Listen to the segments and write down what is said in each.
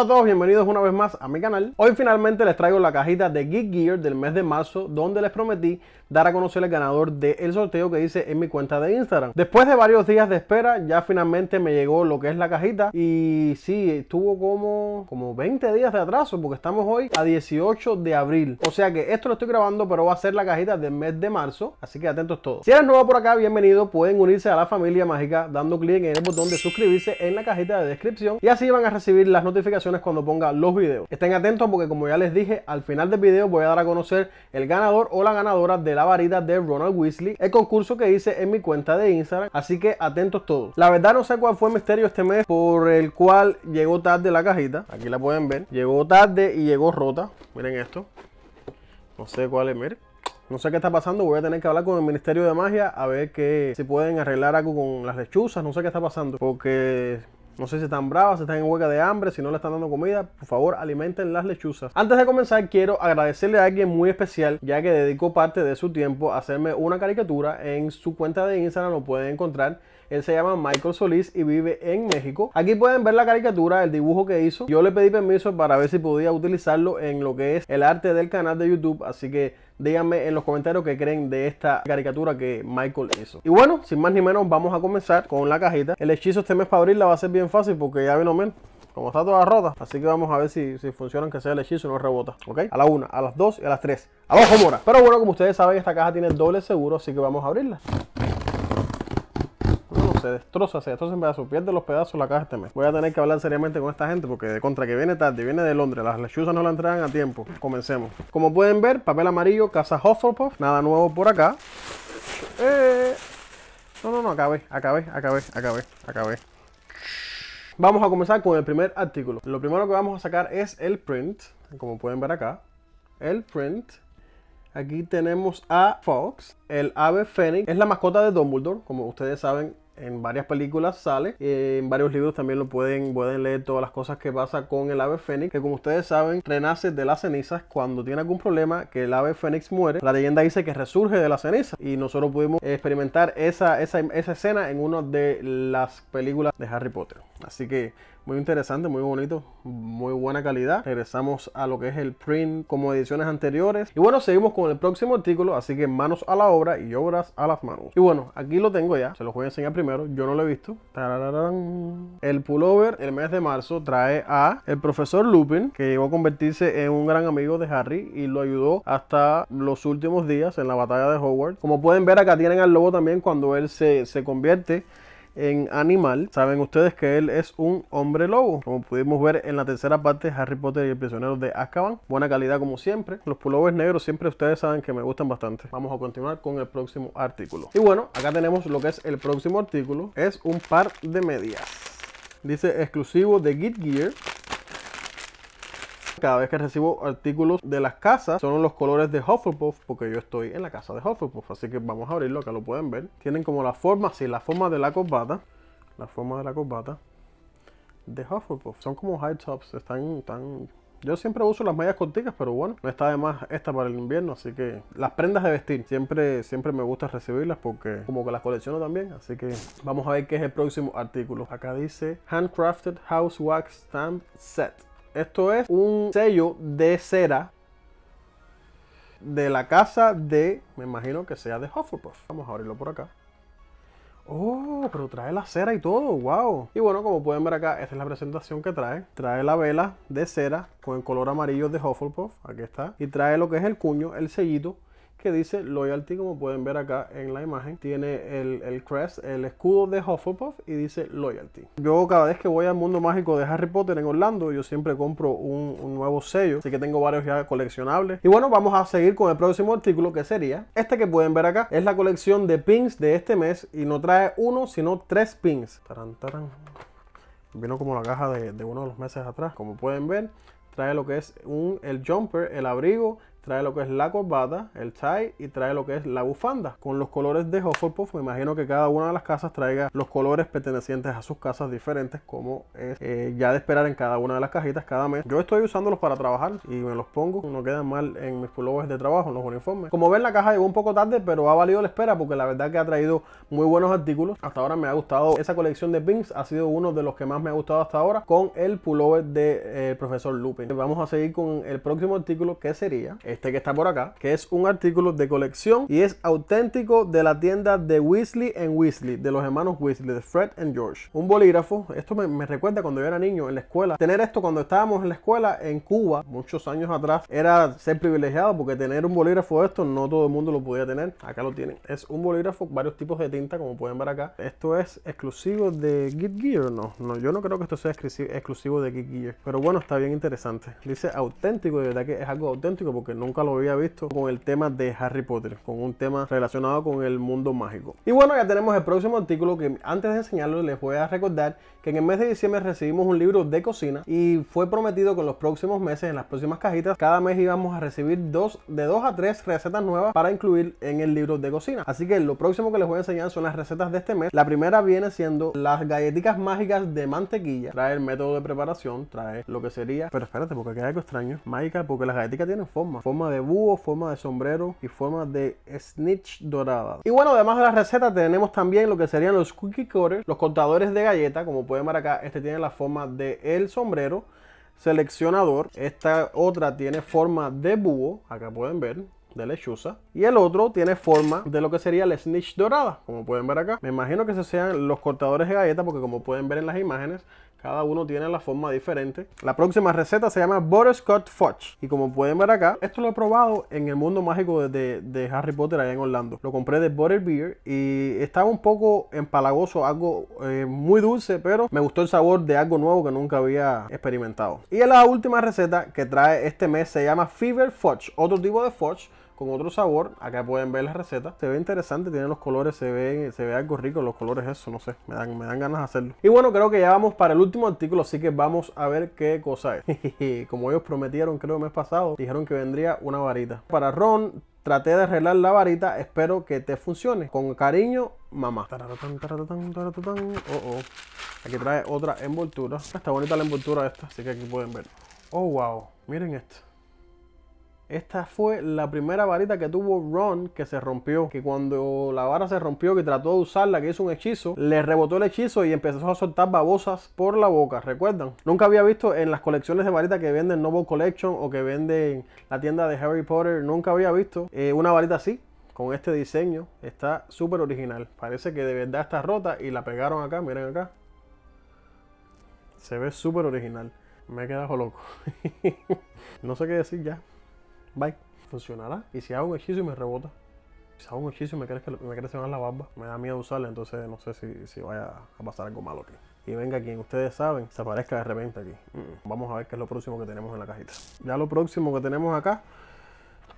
Hola a todos, bienvenidos una vez más a mi canal. Hoy finalmente les traigo la cajita de Geek Gear del mes de marzo, donde les prometí dar a conocer el ganador del sorteo que hice en mi cuenta de Instagram. Después de varios días de espera, ya finalmente me llegó lo que es la cajita y sí, estuvo como, como 20 días de atraso porque estamos hoy a 18 de abril. O sea que esto lo estoy grabando, pero va a ser la cajita del mes de marzo, así que atentos todos. Si eres nuevo por acá, bienvenido. Pueden unirse a la familia mágica dando clic en el botón de suscribirse en la cajita de descripción y así van a recibir las notificaciones cuando ponga los videos. Estén atentos porque como ya les dije, al final del video voy a dar a conocer el ganador o la ganadora de la varita de Ronald Weasley, el concurso que hice en mi cuenta de Instagram, así que atentos todos. La verdad no sé cuál fue el misterio este mes por el cual llegó tarde la cajita, aquí la pueden ver, llegó tarde y llegó rota, miren esto, no sé cuál es, miren. No sé qué está pasando, voy a tener que hablar con el Ministerio de Magia a ver que si pueden arreglar algo con las lechuzas, no sé qué está pasando, porque no sé si están bravas, si están en hueca de hambre, si no le están dando comida, por favor alimenten las lechuzas. Antes de comenzar, quiero agradecerle a alguien muy especial, ya que dedicó parte de su tiempo a hacerme una caricatura en su cuenta de Instagram, lo pueden encontrar él se llama Michael Solís y vive en México. Aquí pueden ver la caricatura, el dibujo que hizo. Yo le pedí permiso para ver si podía utilizarlo en lo que es el arte del canal de YouTube. Así que díganme en los comentarios qué creen de esta caricatura que Michael hizo. Y bueno, sin más ni menos, vamos a comenzar con la cajita. El hechizo este mes para abrirla va a ser bien fácil porque ya vino menos como está toda rota. Así que vamos a ver si, si funciona que sea el hechizo y no rebota. ¿Ok? A la una, a las dos y a las tres ¡Abajo, mora! Pero bueno, como ustedes saben, esta caja tiene doble seguro, así que vamos a abrirla se destroza, se destroza en pedazos, pierde los pedazos la caja este mes. Voy a tener que hablar seriamente con esta gente porque de contra que viene tarde, viene de Londres, las lechuzas no la entregan a tiempo. Comencemos. Como pueden ver, papel amarillo, casa Hufflepuff, nada nuevo por acá. Eh, no, no, no, acabé, acabé, acabé, acabé, acabé. Vamos a comenzar con el primer artículo. Lo primero que vamos a sacar es el print, como pueden ver acá. El print. Aquí tenemos a Fox, el ave fénix, es la mascota de Dumbledore, como ustedes saben, en varias películas sale, en varios libros también lo pueden, pueden leer todas las cosas que pasa con el ave fénix, que como ustedes saben, renace de las cenizas cuando tiene algún problema, que el ave fénix muere, la leyenda dice que resurge de las cenizas y nosotros pudimos experimentar esa, esa, esa escena en una de las películas de Harry Potter. Así que muy interesante, muy bonito, muy buena calidad. Regresamos a lo que es el print como ediciones anteriores. Y bueno, seguimos con el próximo artículo, así que manos a la obra y obras a las manos. Y bueno, aquí lo tengo ya, se los voy a enseñar primero, yo no lo he visto. El pullover, el mes de marzo, trae a el profesor Lupin, que llegó a convertirse en un gran amigo de Harry y lo ayudó hasta los últimos días en la batalla de Hogwarts. Como pueden ver acá tienen al lobo también cuando él se, se convierte en animal, saben ustedes que él es un hombre lobo. Como pudimos ver en la tercera parte, Harry Potter y el prisionero de Azkaban. Buena calidad como siempre. Los pullovers negros siempre ustedes saben que me gustan bastante. Vamos a continuar con el próximo artículo. Y bueno, acá tenemos lo que es el próximo artículo. Es un par de medias. Dice exclusivo de Git Gear cada vez que recibo artículos de las casas, son los colores de Hufflepuff, porque yo estoy en la casa de Hufflepuff. Así que vamos a abrirlo, acá lo pueden ver. Tienen como la forma, sí, la forma de la corbata. La forma de la corbata de Hufflepuff. Son como high tops, están tan... Yo siempre uso las mallas corticas, pero bueno, no está de más esta para el invierno, así que las prendas de vestir siempre siempre me gusta recibirlas porque como que las colecciono también, así que vamos a ver qué es el próximo artículo. Acá dice Handcrafted House Wax Stamp Set. Esto es un sello de cera de la casa de, me imagino que sea de Hufflepuff. Vamos a abrirlo por acá. Oh, pero trae la cera y todo, wow. Y bueno, como pueden ver acá, esta es la presentación que trae. Trae la vela de cera con el color amarillo de Hufflepuff, aquí está. Y trae lo que es el cuño, el sellito que dice Loyalty, como pueden ver acá en la imagen. Tiene el, crest, el escudo de Hufflepuff y dice Loyalty. Yo cada vez que voy al mundo mágico de Harry Potter en Orlando, yo siempre compro un, nuevo sello. Así que tengo varios ya coleccionables. Y bueno, vamos a seguir con el próximo artículo que sería este que pueden ver acá. Es la colección de pins de este mes y no trae uno, sino tres pins. Vino como la caja de, de uno de los meses atrás, como pueden ver trae lo que es un, el jumper, el abrigo, trae lo que es la corbata, el tie y trae lo que es la bufanda. Con los colores de Hufflepuff me imagino que cada una de las casas traiga los colores pertenecientes a sus casas diferentes como es eh, ya de esperar en cada una de las cajitas cada mes. Yo estoy usándolos para trabajar y me los pongo, no quedan mal en mis pullovers de trabajo, en los uniformes. Como ven la caja llegó un poco tarde pero ha valido la espera porque la verdad que ha traído muy buenos artículos. Hasta ahora me ha gustado esa colección de pins, ha sido uno de los que más me ha gustado hasta ahora con el pullover del de, eh, profesor Lupin. Vamos a seguir con el próximo artículo que sería este que está por acá, que es un artículo de colección y es auténtico de la tienda de Weasley en Weasley, de los hermanos Weasley, de Fred and George. Un bolígrafo, esto me, recuerda cuando yo era niño en la escuela. Tener esto cuando estábamos en la escuela en Cuba, muchos años atrás, era ser privilegiado porque tener un bolígrafo de esto no todo el mundo lo podía tener. Acá lo tienen. Es un bolígrafo, varios tipos de tinta, como pueden ver acá. Esto es exclusivo de Git Gear, no, no, yo no creo que esto sea exclusivo de Geek Gear. Pero bueno, está bien interesante. Dice auténtico, de verdad que es algo auténtico porque nunca lo había visto con el tema de Harry Potter, con un tema relacionado con el mundo mágico. Y bueno, ya tenemos el próximo artículo que antes de enseñarlo les voy a recordar que en el mes de diciembre recibimos un libro de cocina y fue prometido que en los próximos meses, en las próximas cajitas, cada mes íbamos a recibir dos, de dos a tres recetas nuevas para incluir en el libro de cocina. Así que lo próximo que les voy a enseñar son las recetas de este mes. La primera viene siendo las galletitas mágicas de mantequilla. Trae el método de preparación, trae lo que sería... Pero espérate, porque queda algo extraño. Mágica, porque las galletitas tienen forma forma de búho, forma de sombrero y forma de snitch dorada. Y bueno, además de las recetas tenemos también lo que serían los cookie cutters, los cortadores de galleta, como pueden ver acá, este tiene la forma de el sombrero seleccionador, esta otra tiene forma de búho, acá pueden ver, de lechuza. Y el otro tiene forma de lo que sería la snitch dorada, como pueden ver acá. Me imagino que sean los cortadores de galleta, porque como pueden ver en las imágenes, cada uno tiene la forma diferente. La próxima receta se llama Butterscotch Fudge. Y como pueden ver acá, esto lo he probado en el mundo mágico de, Harry Potter allá en Orlando. Lo compré de Butterbeer y estaba un poco empalagoso, algo eh, muy dulce, pero me gustó el sabor de algo nuevo que nunca había experimentado. Y la última receta que trae este mes se llama Fever Fudge, otro tipo de fudge con otro sabor. Acá pueden ver la receta. Se ve interesante, tiene los colores, se ve, se ve algo rico los colores, eso, no sé. Me dan, ganas de hacerlo. Y bueno, creo que ya vamos para el último artículo, así que vamos a ver qué cosa es. Como ellos prometieron, creo, el mes pasado, dijeron que vendría una varita. Para Ron, traté de arreglar la varita, espero que te funcione. Con cariño, mamá. Oh, oh. Aquí trae otra envoltura. Está bonita la envoltura esta, así que aquí pueden ver. Oh, wow. Miren esto. Esta fue la primera varita que tuvo Ron que se rompió. Que cuando la vara se rompió, que trató de usarla, que hizo un hechizo, le rebotó el hechizo y empezó a soltar babosas por la boca. ¿Recuerdan? Nunca había visto en las colecciones de varitas que venden Noble Collection o que venden la tienda de Harry Potter. Nunca había visto eh, una varita así con este diseño. Está súper original. Parece que de verdad está rota y la pegaron acá. Miren acá. Se ve súper original. Me he quedado loco. no sé qué decir ya. Bye. Funcionará. Y si hago un hechizo y me rebota. Si hago un hechizo y me que me crece más la barba. Me da miedo usarla, entonces no sé si, si vaya a pasar algo malo aquí. Y venga quien ustedes saben, se aparezca de repente aquí. Mm. Vamos a ver qué es lo próximo que tenemos en la cajita. Ya lo próximo que tenemos acá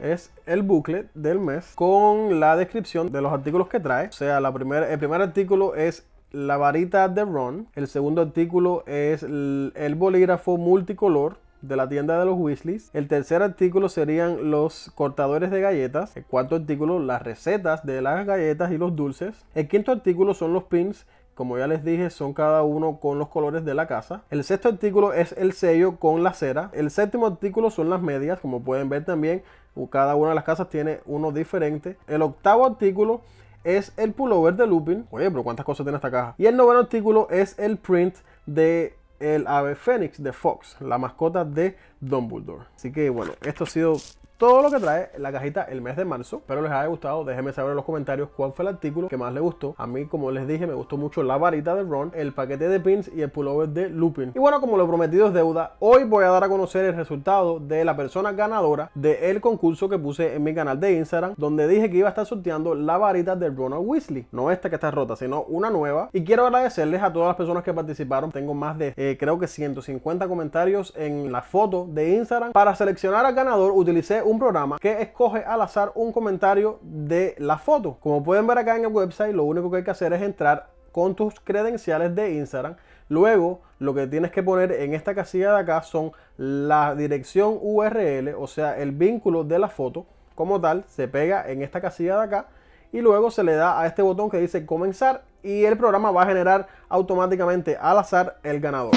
es el bucle del mes con la descripción de los artículos que trae. O sea, la el primer artículo es la varita de Ron. El segundo artículo es el bolígrafo multicolor de la tienda de los Weasleys. El tercer artículo serían los cortadores de galletas. El cuarto artículo, las recetas de las galletas y los dulces. El quinto artículo son los pins como ya les dije, son cada uno con los colores de la casa. El sexto artículo es el sello con la cera. El séptimo artículo son las medias, como pueden ver también, cada una de las casas tiene uno diferente. El octavo artículo es el pullover de Lupin. Oye, pero cuántas cosas tiene esta caja. Y el noveno artículo es el print de el ave fénix de Fox, la mascota de Dumbledore. Así que bueno, esto ha sido todo lo que trae la cajita el mes de marzo. Espero les haya gustado. Déjenme saber en los comentarios cuál fue el artículo que más les gustó. A mí, como les dije, me gustó mucho la varita de Ron, el paquete de pins y el pullover de Lupin. Y bueno, como lo prometido es deuda, hoy voy a dar a conocer el resultado de la persona ganadora del concurso que puse en mi canal de Instagram, donde dije que iba a estar sorteando la varita de Ronald Weasley. No esta que está rota, sino una nueva. Y quiero agradecerles a todas las personas que participaron. Tengo más de, eh, creo que 150 comentarios en la foto de Instagram. Para seleccionar al ganador utilicé un programa que escoge al azar un comentario de la foto. Como pueden ver acá en el website, lo único que hay que hacer es entrar con tus credenciales de Instagram. Luego, lo que tienes que poner en esta casilla de acá son la dirección URL, o sea, el vínculo de la foto como tal, se pega en esta casilla de acá y luego se le da a este botón que dice comenzar y el programa va a generar automáticamente al azar el ganador.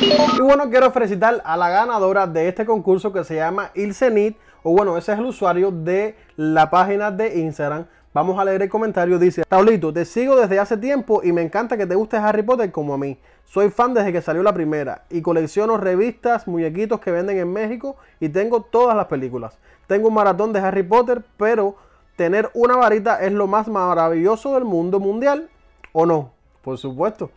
Y bueno, quiero felicitar a la ganadora de este concurso que se llama Ilsenit, o bueno, ese es el usuario de la página de Instagram. Vamos a leer el comentario, dice, Taulito, te sigo desde hace tiempo y me encanta que te guste Harry Potter como a mí. Soy fan desde que salió la primera y colecciono revistas, muñequitos que venden en México y tengo todas las películas. Tengo un maratón de Harry Potter, pero tener una varita es lo más maravilloso del mundo mundial, ¿o no? Por supuesto.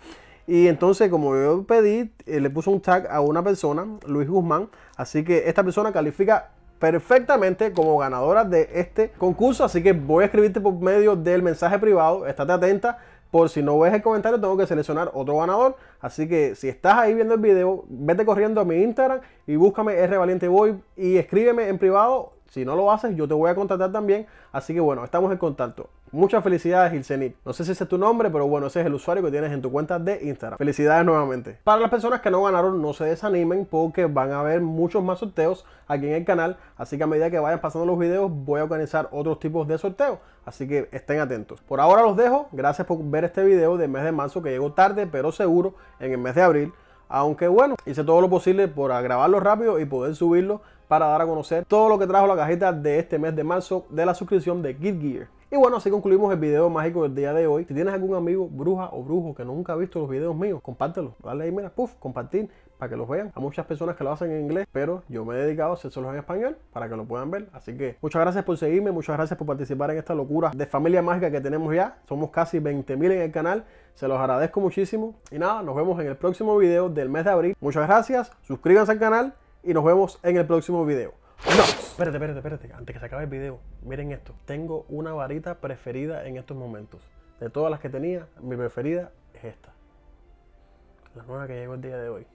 Y entonces, como yo pedí, eh, le puso un tag a una persona, Luis Guzmán. Así que esta persona califica perfectamente como ganadora de este concurso. Así que voy a escribirte por medio del mensaje privado. Estate atenta. Por si no ves el comentario, tengo que seleccionar otro ganador. Así que si estás ahí viendo el video, vete corriendo a mi Instagram y búscame R Valiente Boy y escríbeme en privado si no lo haces, yo te voy a contactar también. Así que bueno, estamos en contacto. Muchas felicidades, Ilsenit. No sé si ese es tu nombre, pero bueno, ese es el usuario que tienes en tu cuenta de Instagram. Felicidades nuevamente. Para las personas que no ganaron, no se desanimen porque van a haber muchos más sorteos aquí en el canal. Así que a medida que vayan pasando los videos, voy a organizar otros tipos de sorteos. Así que estén atentos. Por ahora los dejo. Gracias por ver este video del mes de marzo que llegó tarde, pero seguro en el mes de abril. Aunque bueno, hice todo lo posible por grabarlo rápido y poder subirlo para dar a conocer todo lo que trajo la cajita de este mes de marzo de la suscripción de Geek Gear. Y bueno, así concluimos el video mágico del día de hoy. Si tienes algún amigo, bruja o brujo que nunca ha visto los videos míos, compártelo. Dale ahí, mira, puff, compartir para que los vean. A muchas personas que lo hacen en inglés, pero yo me he dedicado a hacerlos en español para que lo puedan ver. Así que muchas gracias por seguirme, muchas gracias por participar en esta locura de familia mágica que tenemos ya. Somos casi 20.000 en el canal. Se los agradezco muchísimo. Y nada, nos vemos en el próximo video del mes de abril. Muchas gracias, suscríbanse al canal y nos vemos en el próximo video. No, espérate, espérate, espérate, antes que se acabe el video, miren esto. Tengo una varita preferida en estos momentos. De todas las que tenía, mi preferida es esta. La nueva que llegó el día de hoy.